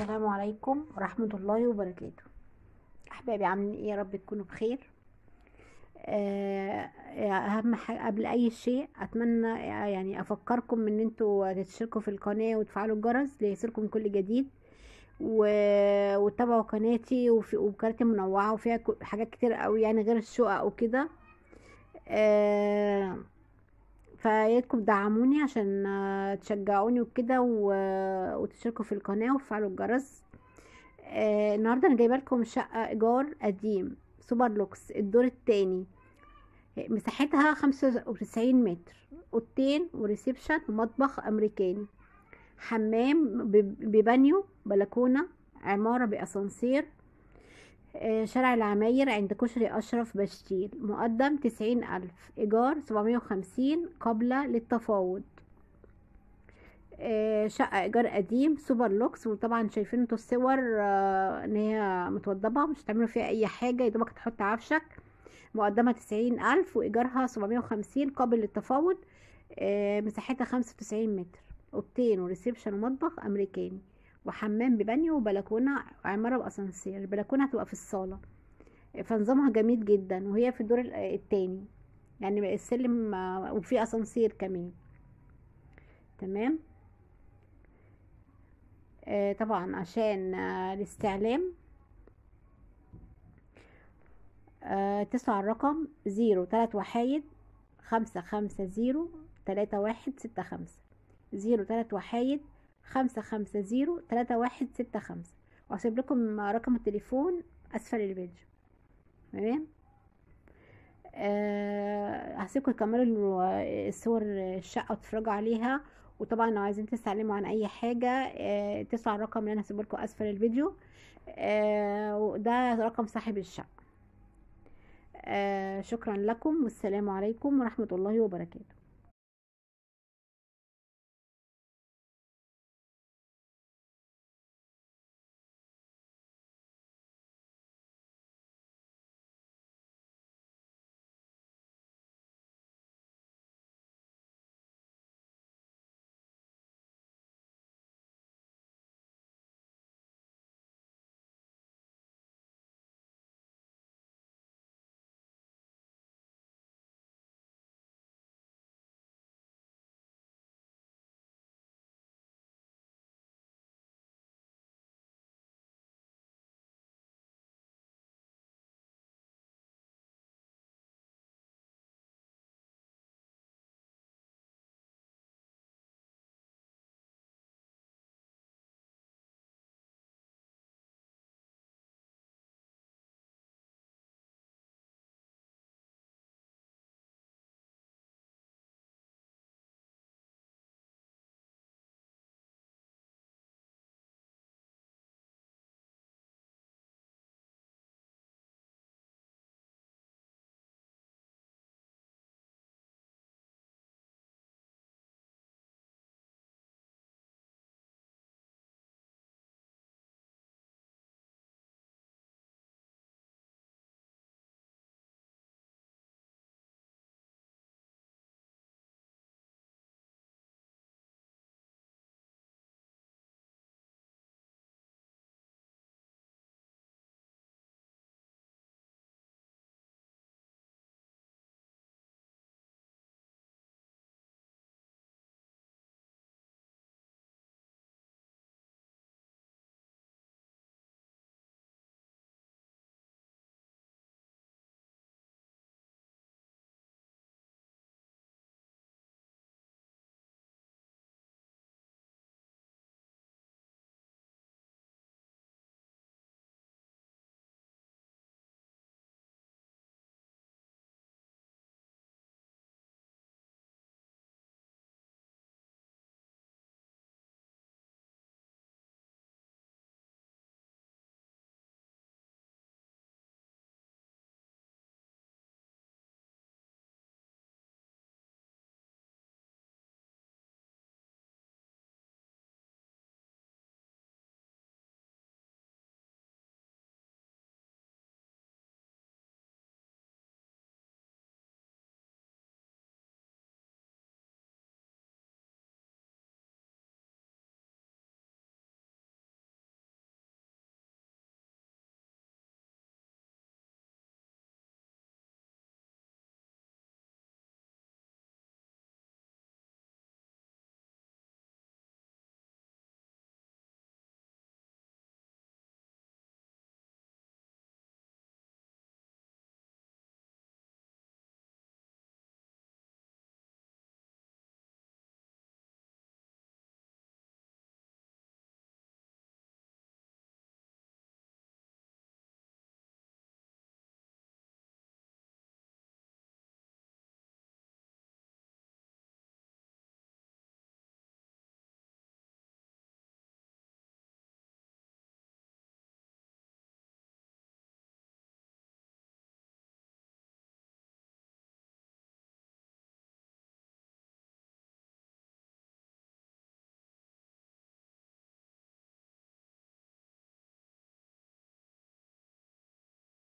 السلام عليكم ورحمة الله وبركاته أحبابي عاملين إيه يا رب تكونوا بخير آه، أهم حاجة قبل أي شيء أتمنى يعني أفكركم إن أنتوا تشتركوا في القناة وتفعلوا الجرس ليصلكم كل جديد و... وتابعوا قناتي وفي... وقناتي منوعة وفيها حاجات كتير قوي يعني غير الشقق وكده أه... فياريتكم تدعموني عشان آه، تشجعوني وكده وتشتركوا في القناة وتفعلوا الجرس آه، النهاردة انا جايبة لكم شقة ايجار قديم سوبر لوكس الدور التاني مساحتها خمسة وتسعين متر اوضتين وريسبشن ومطبخ امريكاني حمام ببانيو بلكونة عمارة باسانسير آه، شارع العماير عند كشري أشرف بشتيل مقدم تسعين ألف إيجار سبعمية وخمسين قابلة للتفاوض آه، شقة إيجار قديم سوبر لوكس وطبعا شايفين انتوا الصور آه، إن هي متوضبة مش هتعملوا فيها أي حاجة يدوبك تحط عفشك مقدمة تسعين ألف وإيجارها سبعمية وخمسين قابل للتفاوض مساحتها خمسة وتسعين متر أوضتين وريسبشن ومطبخ أمريكاني وحمام ببانيو وبلكونه عماره باسانسير البلكونه هتبقى في الصاله فنظامها جميل جدا وهي في الدور التاني يعني السلم آه، وفي اسانسير كمان تمام آه، طبعا عشان آه، الاستعلام اتصلوا على الرقم زيرو تلات وحايد خمسة خمسة زيرو تلاتة واحد ستة خمسة زيرو تلات وحايد خمسة خمسة زيرو تلاتة واحد ستة خمسة وهسيب لكم رقم التليفون أسفل الفيديو تمام أه هسيبكم تكملوا الصور الشقة وتتفرجوا عليها وطبعا لو عايزين تستعلموا عن اي حاجه أه على الرقم اللي انا هسيبه لكم اسفل الفيديو آه، وده رقم صاحب الشقه أه شكرا لكم والسلام عليكم ورحمه الله وبركاته